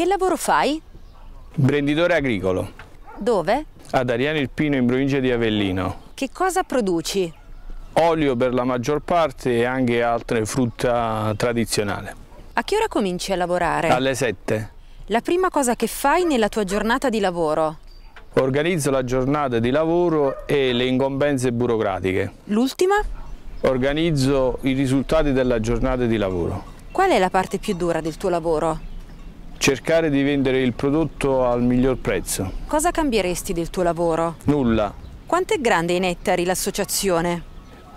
Che lavoro fai? Brenditore agricolo. Dove? Ad Ariano il Pino in provincia di Avellino. Che cosa produci? Olio per la maggior parte e anche altre frutta tradizionale. A che ora cominci a lavorare? Alle 7. La prima cosa che fai nella tua giornata di lavoro? Organizzo la giornata di lavoro e le incombenze burocratiche. L'ultima? Organizzo i risultati della giornata di lavoro. Qual è la parte più dura del tuo lavoro? cercare di vendere il prodotto al miglior prezzo. Cosa cambieresti del tuo lavoro? Nulla. Quanto è grande in ettari l'associazione?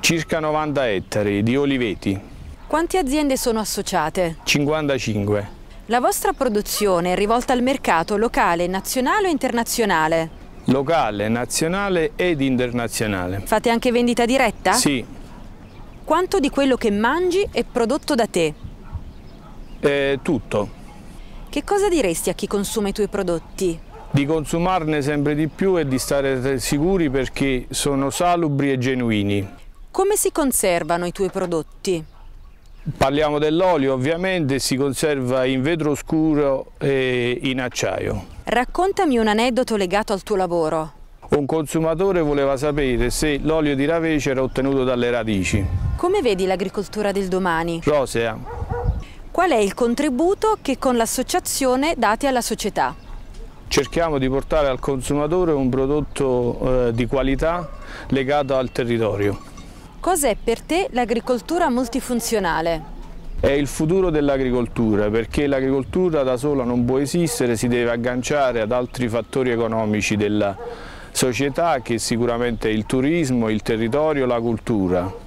Circa 90 ettari di oliveti. Quante aziende sono associate? 55. La vostra produzione è rivolta al mercato locale, nazionale o internazionale? Locale, nazionale ed internazionale. Fate anche vendita diretta? Sì. Quanto di quello che mangi è prodotto da te? Eh, tutto. Che cosa diresti a chi consuma i tuoi prodotti? Di consumarne sempre di più e di stare sicuri perché sono salubri e genuini. Come si conservano i tuoi prodotti? Parliamo dell'olio, ovviamente si conserva in vetro scuro e in acciaio. Raccontami un aneddoto legato al tuo lavoro. Un consumatore voleva sapere se l'olio di ravece era ottenuto dalle radici. Come vedi l'agricoltura del domani? Rosea, Qual è il contributo che con l'associazione date alla società? Cerchiamo di portare al consumatore un prodotto eh, di qualità legato al territorio. Cos'è per te l'agricoltura multifunzionale? È il futuro dell'agricoltura perché l'agricoltura da sola non può esistere, si deve agganciare ad altri fattori economici della società che sicuramente è il turismo, il territorio, la cultura.